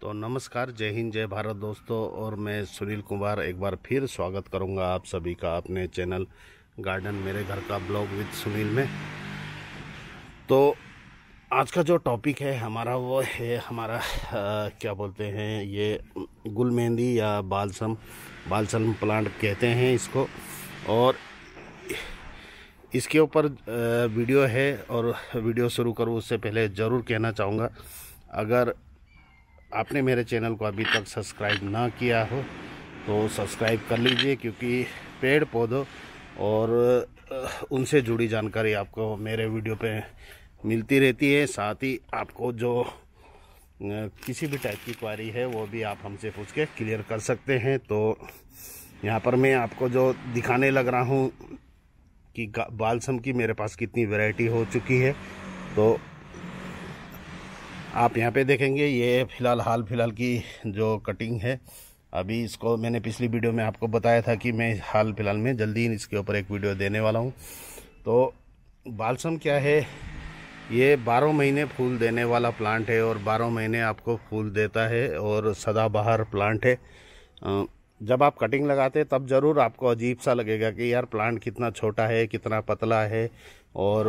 तो नमस्कार जय हिंद जय भारत दोस्तों और मैं सुनील कुमार एक बार फिर स्वागत करूंगा आप सभी का अपने चैनल गार्डन मेरे घर का ब्लॉग विद सुनील में तो आज का जो टॉपिक है हमारा वो है हमारा आ, क्या बोलते हैं ये गुल मेहंदी या बालसम बालसम प्लांट कहते हैं इसको और इसके ऊपर वीडियो है और वीडियो शुरू करूँ उससे पहले ज़रूर कहना चाहूँगा अगर आपने मेरे चैनल को अभी तक सब्सक्राइब ना किया हो तो सब्सक्राइब कर लीजिए क्योंकि पेड़ पौधों और उनसे जुड़ी जानकारी आपको मेरे वीडियो पे मिलती रहती है साथ ही आपको जो किसी भी टाइप की क्वारी है वो भी आप हमसे पूछ के क्लियर कर सकते हैं तो यहाँ पर मैं आपको जो दिखाने लग रहा हूँ कि बालसम की मेरे पास कितनी वैरायटी हो चुकी है तो आप यहाँ पे देखेंगे ये फ़िलहाल हाल फिलहाल की जो कटिंग है अभी इसको मैंने पिछली वीडियो में आपको बताया था कि मैं हाल फिलहाल में जल्दी ही इसके ऊपर एक वीडियो देने वाला हूँ तो बालसम क्या है ये बारह महीने फूल देने वाला प्लांट है और बारह महीने आपको फूल देता है और सदाबहार प्लांट है जब आप कटिंग लगाते तब ज़रूर आपको अजीब सा लगेगा कि यार प्लांट कितना छोटा है कितना पतला है और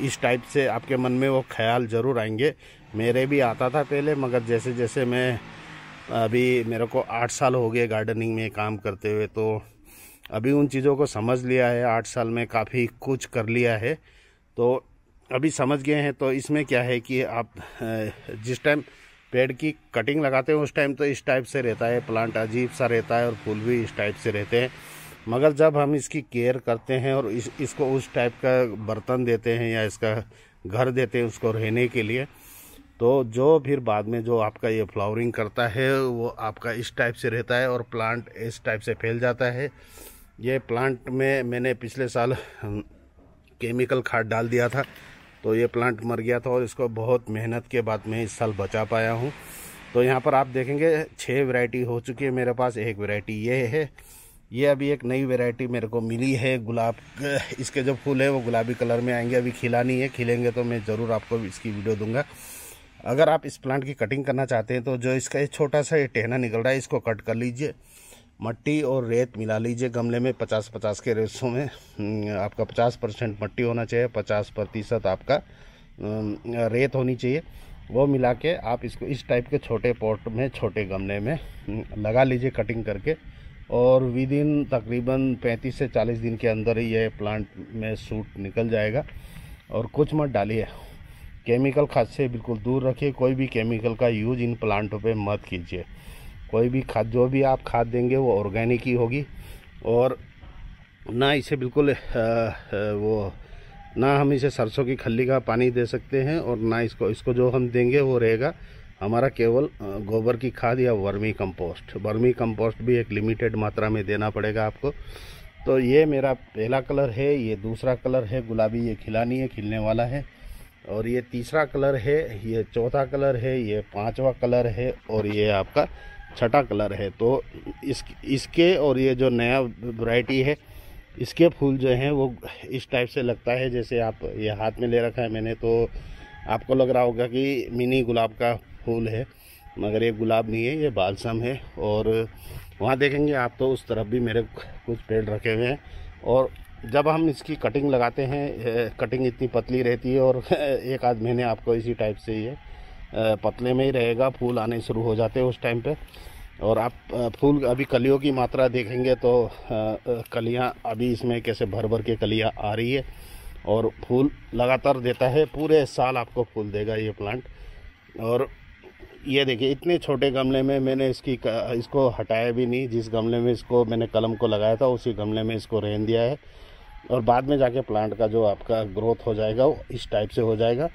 इस टाइप से आपके मन में वो ख्याल ज़रूर आएंगे मेरे भी आता था पहले मगर जैसे जैसे मैं अभी मेरे को आठ साल हो गए गार्डनिंग में काम करते हुए तो अभी उन चीज़ों को समझ लिया है आठ साल में काफ़ी कुछ कर लिया है तो अभी समझ गए हैं तो इसमें क्या है कि आप जिस टाइम पेड़ की कटिंग लगाते हैं उस टाइम तो इस टाइप से रहता है प्लांट अजीब सा रहता है और फूल भी इस टाइप से रहते हैं मगर जब हम इसकी केयर करते हैं और इस इसको उस टाइप का बर्तन देते हैं या इसका घर देते हैं उसको रहने के लिए तो जो फिर बाद में जो आपका ये फ्लावरिंग करता है वो आपका इस टाइप से रहता है और प्लांट इस टाइप से फैल जाता है ये प्लांट में मैंने पिछले साल केमिकल खाद डाल दिया था तो ये प्लांट मर गया था और इसको बहुत मेहनत के बाद मैं इस साल बचा पाया हूँ तो यहाँ पर आप देखेंगे छः वैरायटी हो चुकी है मेरे पास एक वैरायटी ये है ये अभी एक नई वेराइटी मेरे को मिली है गुलाब इसके जो फूल है वो गुलाबी कलर में आएंगे अभी खिला नहीं है खिलेंगे तो मैं ज़रूर आपको इसकी वीडियो दूंगा अगर आप इस प्लांट की कटिंग करना चाहते हैं तो जो इसका ये छोटा सा ये टहना निकल रहा है इसको कट कर लीजिए मट्टी और रेत मिला लीजिए गमले में पचास पचास के रेसों में हम्म, आपका पचास परसेंट मट्टी होना चाहिए पचास प्रतिशत आपका हम्म, रेत होनी चाहिए वो मिला के आप इसको इस टाइप के छोटे पॉट में छोटे गमले में हम्म, लगा लीजिए कटिंग करके और विद इन तकरीबन 35 से 40 दिन के अंदर ही यह प्लांट में सूट निकल जाएगा और कुछ मत डालिए केमिकल खाद से बिल्कुल दूर रखिए कोई भी केमिकल का यूज़ इन प्लांटों पे मत कीजिए कोई भी खाद जो भी आप खाद देंगे वो ऑर्गेनिक ही होगी और ना इसे बिल्कुल वो ना हम इसे सरसों की खली का पानी दे सकते हैं और ना इसको इसको जो हम देंगे वो रहेगा हमारा केवल गोबर की खाद या वर्मी कंपोस्ट वर्मी कंपोस्ट भी एक लिमिटेड मात्रा में देना पड़ेगा आपको तो ये मेरा पहला कलर है ये दूसरा कलर है गुलाबी ये खिलानी है खिलने वाला है और ये तीसरा कलर है ये चौथा कलर है ये पांचवा कलर है और ये आपका छठा कलर है तो इस इसके और ये जो नया वैरायटी है इसके फूल जो हैं वो इस टाइप से लगता है जैसे आप ये हाथ में ले रखा है मैंने तो आपको लग रहा होगा कि मिनी गुलाब का फूल है मगर ये गुलाब नहीं है ये बालसम है और वहाँ देखेंगे आप तो उस तरफ भी मेरे कुछ पेड़ रखे हुए हैं और जब हम इसकी कटिंग लगाते हैं कटिंग इतनी पतली रहती है और एक आध महीने आपको इसी टाइप से ये पतले में ही रहेगा फूल आने शुरू हो जाते हैं उस टाइम पे और आप फूल अभी कलियों की मात्रा देखेंगे तो कलियां अभी इसमें कैसे भर भर के कलियां आ रही है और फूल लगातार देता है पूरे साल आपको फूल देगा ये प्लांट और ये देखिए इतने छोटे गमले में मैंने इसकी इसको हटाया भी नहीं जिस गमले में इसको मैंने कलम को लगाया था उसी गमले में इसको रहन दिया है और बाद में जाके प्लांट का जो आपका ग्रोथ हो जाएगा वो इस टाइप से हो जाएगा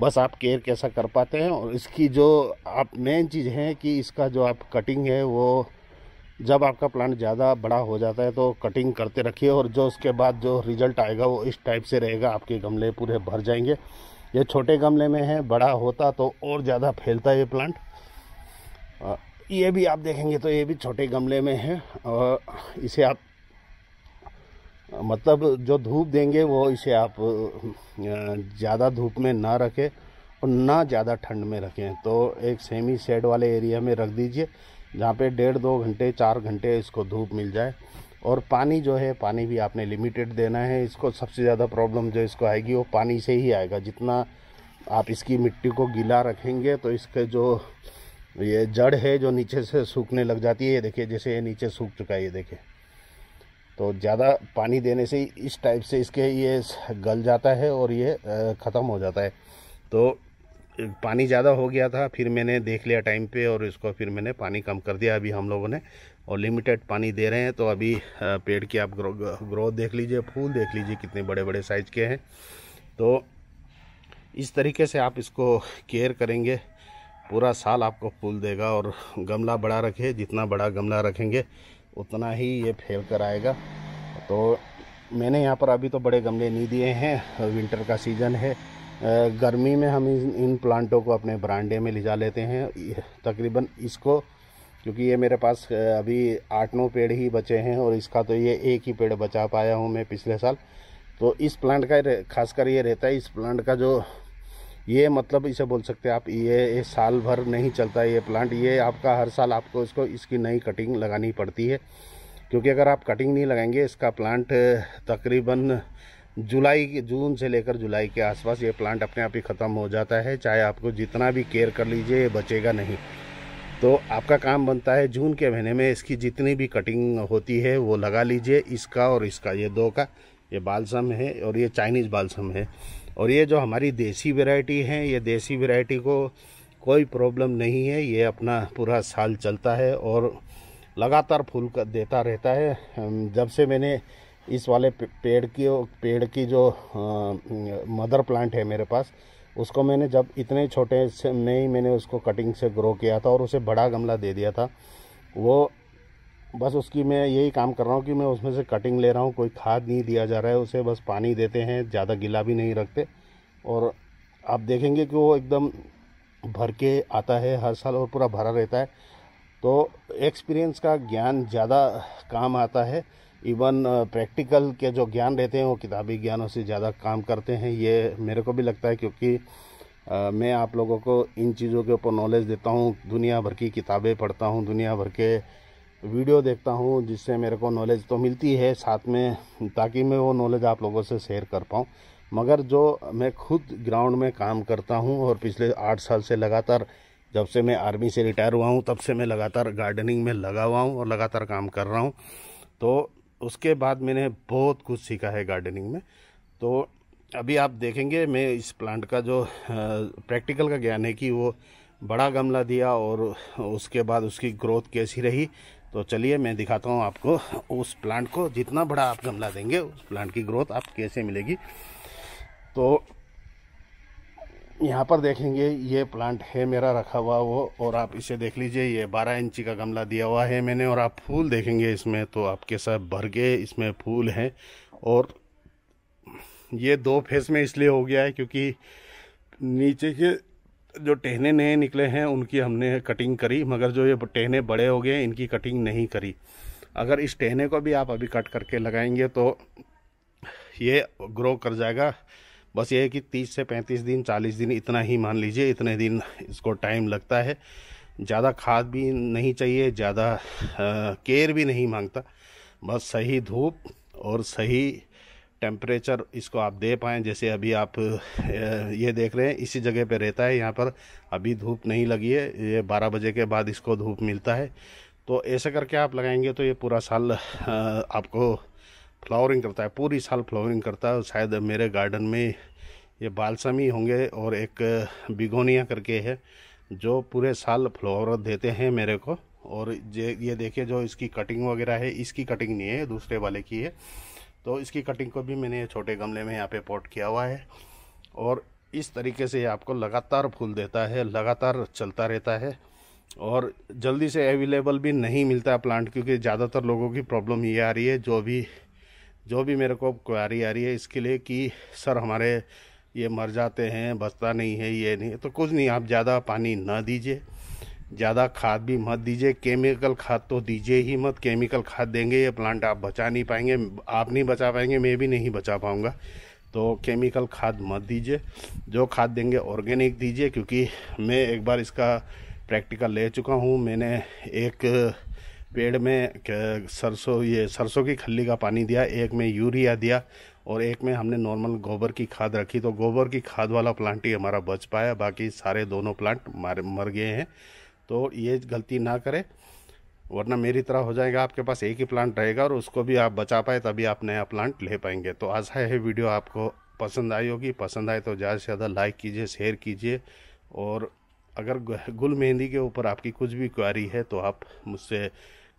बस आप केयर कैसा कर पाते हैं और इसकी जो आप मेन चीज़ है कि इसका जो आप कटिंग है वो जब आपका प्लांट ज़्यादा बड़ा हो जाता है तो कटिंग करते रखिए और जो उसके बाद जो रिज़ल्ट आएगा वो इस टाइप से रहेगा आपके गमले पूरे भर जाएंगे ये छोटे गमले में है बड़ा होता तो और ज़्यादा फैलता ये प्लांट ये भी आप देखेंगे तो ये भी छोटे गमले में है और इसे आप मतलब जो धूप देंगे वो इसे आप ज़्यादा धूप में ना रखें और ना ज़्यादा ठंड में रखें तो एक सेमी शेड वाले एरिया में रख दीजिए जहाँ पे डेढ़ दो घंटे चार घंटे इसको धूप मिल जाए और पानी जो है पानी भी आपने लिमिटेड देना है इसको सबसे ज़्यादा प्रॉब्लम जो इसको आएगी वो पानी से ही आएगा जितना आप इसकी मिट्टी को गीला रखेंगे तो इसके जो ये जड़ है जो नीचे से सूखने लग जाती है ये देखिए जैसे ये नीचे सूख चुका है ये देखिए तो ज़्यादा पानी देने से इस टाइप से इसके ये गल जाता है और ये ख़त्म हो जाता है तो पानी ज़्यादा हो गया था फिर मैंने देख लिया टाइम पे और इसको फिर मैंने पानी कम कर दिया अभी हम लोगों ने और लिमिटेड पानी दे रहे हैं तो अभी पेड़ की आप ग्रो, ग्रोथ देख लीजिए फूल देख लीजिए कितने बड़े बड़े साइज के हैं तो इस तरीके से आप इसको केयर करेंगे पूरा साल आपको फूल देगा और गमला बड़ा रखे जितना बड़ा गमला रखेंगे उतना ही ये फैल कर आएगा तो मैंने यहाँ पर अभी तो बड़े गमले नहीं दिए हैं विंटर का सीज़न है गर्मी में हम इन प्लांटों को अपने ब्रांडे में ले जा लेते हैं तकरीबन इसको क्योंकि ये मेरे पास अभी आठ नौ पेड़ ही बचे हैं और इसका तो ये एक ही पेड़ बचा पाया हूँ मैं पिछले साल तो इस प्लांट का खासकर ये रहता है इस प्लांट का जो ये मतलब इसे बोल सकते हैं आप ये, ये साल भर नहीं चलता ये प्लांट ये आपका हर साल आपको इसको इसकी नई कटिंग लगानी पड़ती है क्योंकि अगर आप कटिंग नहीं लगाएंगे इसका प्लांट तकरीबन जुलाई जून से लेकर जुलाई के आसपास ये प्लांट अपने आप ही ख़त्म हो जाता है चाहे आपको जितना भी केयर कर लीजिए ये बचेगा नहीं तो आपका काम बनता है जून के महीने में इसकी जितनी भी कटिंग होती है वो लगा लीजिए इसका और इसका ये दो का ये बालसम है और ये चाइनीज़ बालसम है और ये जो हमारी देसी वेराइटी है ये देसी वेराइटी को कोई प्रॉब्लम नहीं है ये अपना पूरा साल चलता है और लगातार फूल देता रहता है जब से मैंने इस वाले पेड़ की पेड़ की जो आ, मदर प्लांट है मेरे पास उसको मैंने जब इतने छोटे से में ही मैंने उसको कटिंग से ग्रो किया था और उसे बड़ा गमला दे दिया था वो बस उसकी मैं यही काम कर रहा हूँ कि मैं उसमें से कटिंग ले रहा हूँ कोई खाद नहीं दिया जा रहा है उसे बस पानी देते हैं ज़्यादा गीला भी नहीं रखते और आप देखेंगे कि वो एकदम भर के आता है हर साल और पूरा भरा रहता है तो एक्सपीरियंस का ज्ञान ज़्यादा काम आता है इवन प्रैक्टिकल के जो ज्ञान रहते हैं वो किताबी ज्ञानों से ज़्यादा काम करते हैं ये मेरे को भी लगता है क्योंकि आ, मैं आप लोगों को इन चीज़ों के ऊपर नॉलेज देता हूँ दुनिया भर की किताबें पढ़ता हूँ दुनिया भर के वीडियो देखता हूँ जिससे मेरे को नॉलेज तो मिलती है साथ में ताकि मैं वो नॉलेज आप लोगों से शेयर कर पाऊँ मगर जो मैं खुद ग्राउंड में काम करता हूँ और पिछले आठ साल से लगातार जब से मैं आर्मी से रिटायर हुआ हूँ तब से मैं लगातार गार्डनिंग में लगा हुआ हूँ और लगातार काम कर रहा हूँ तो उसके बाद मैंने बहुत कुछ सीखा है गार्डनिंग में तो अभी आप देखेंगे मैं इस प्लांट का जो प्रैक्टिकल का ज्ञान है कि वो बड़ा गमला दिया और उसके बाद उसकी ग्रोथ कैसी रही तो चलिए मैं दिखाता हूँ आपको उस प्लांट को जितना बड़ा आप गमला देंगे उस प्लांट की ग्रोथ आप कैसे मिलेगी तो यहाँ पर देखेंगे ये प्लांट है मेरा रखा हुआ वो और आप इसे देख लीजिए ये 12 इंची का गमला दिया हुआ है मैंने और आप फूल देखेंगे इसमें तो आपके साथ भर गए इसमें फूल हैं और ये दो फेस में इसलिए हो गया है क्योंकि नीचे के जो टहने नए निकले हैं उनकी हमने कटिंग करी मगर जो ये टहने बड़े हो गए इनकी कटिंग नहीं करी अगर इस टहने को भी आप अभी कट करके लगाएंगे तो ये ग्रो कर जाएगा बस ये है कि 30 से 35 दिन 40 दिन इतना ही मान लीजिए इतने दिन इसको टाइम लगता है ज़्यादा खाद भी नहीं चाहिए ज़्यादा केयर भी नहीं मांगता बस सही धूप और सही टेम्परेचर इसको आप दे पाएँ जैसे अभी आप ये देख रहे हैं इसी जगह पे रहता है यहाँ पर अभी धूप नहीं लगी है ये 12 बजे के बाद इसको धूप मिलता है तो ऐसे करके आप लगाएंगे तो ये पूरा साल आपको फ्लावरिंग करता है पूरी साल फ्लावरिंग करता है शायद मेरे गार्डन में ये बालसमी होंगे और एक बिगोनिया करके है जो पूरे साल फ्लावर देते हैं मेरे को और ये ये देखिए जो इसकी कटिंग वगैरह है इसकी कटिंग नहीं है दूसरे वाले की है तो इसकी कटिंग को भी मैंने छोटे गमले में यहाँ पे पोट किया हुआ है और इस तरीके से आपको लगातार फूल देता है लगातार चलता रहता है और जल्दी से अवेलेबल भी नहीं मिलता प्लांट क्योंकि ज़्यादातर लोगों की प्रॉब्लम ये आ रही है जो भी जो भी मेरे को क्वारी आ रही है इसके लिए कि सर हमारे ये मर जाते हैं बचता नहीं है ये नहीं तो कुछ नहीं आप ज़्यादा पानी ना दीजिए ज़्यादा खाद भी मत दीजिए केमिकल खाद तो दीजिए ही मत केमिकल खाद देंगे ये प्लांट आप बचा नहीं पाएंगे आप नहीं बचा पाएंगे मैं भी नहीं बचा पाऊँगा तो केमिकल खाद मत दीजिए जो खाद देंगे ऑर्गेनिक दीजिए क्योंकि मैं एक बार इसका प्रैक्टिकल ले चुका हूँ मैंने एक पेड़ में सरसों ये सरसों की खली का पानी दिया एक में यूरिया दिया और एक में हमने नॉर्मल गोबर की खाद रखी तो गोबर की खाद वाला प्लांट ही हमारा बच पाया बाकी सारे दोनों प्लांट मर मर गए हैं तो ये गलती ना करें वरना मेरी तरह हो जाएगा आपके पास एक ही प्लांट रहेगा और उसको भी आप बचा पाए तभी आप नया प्लांट ले पाएंगे तो आशा है वीडियो आपको पसंद आई होगी पसंद आए तो ज़्यादा से ज़्यादा लाइक कीजिए शेयर कीजिए और अगर गुल मेहंदी के ऊपर आपकी कुछ भी क्वारी है तो आप मुझसे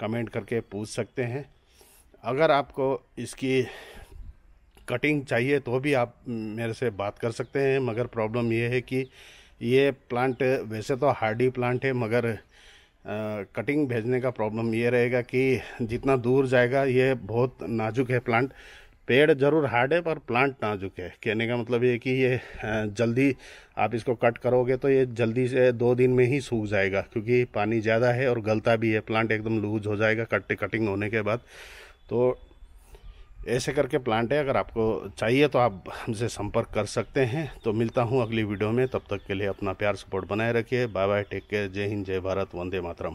कमेंट करके पूछ सकते हैं अगर आपको इसकी कटिंग चाहिए तो भी आप मेरे से बात कर सकते हैं मगर प्रॉब्लम यह है कि ये प्लांट वैसे तो हार्डी प्लांट है मगर आ, कटिंग भेजने का प्रॉब्लम ये रहेगा कि जितना दूर जाएगा ये बहुत नाजुक है प्लांट पेड़ जरूर हार्ड है पर प्लांट ना झुके कहने का मतलब ये कि ये जल्दी आप इसको कट करोगे तो ये जल्दी से दो दिन में ही सूख जाएगा क्योंकि पानी ज़्यादा है और गलता भी है प्लांट एकदम लूज हो जाएगा कट कटिंग होने के बाद तो ऐसे करके प्लांट है अगर आपको चाहिए तो आप हमसे संपर्क कर सकते हैं तो मिलता हूँ अगली वीडियो में तब तक के लिए अपना प्यार सपोर्ट बनाए रखिए बाय बाय टेक केयर जय हिंद जय भारत वंदे मातरम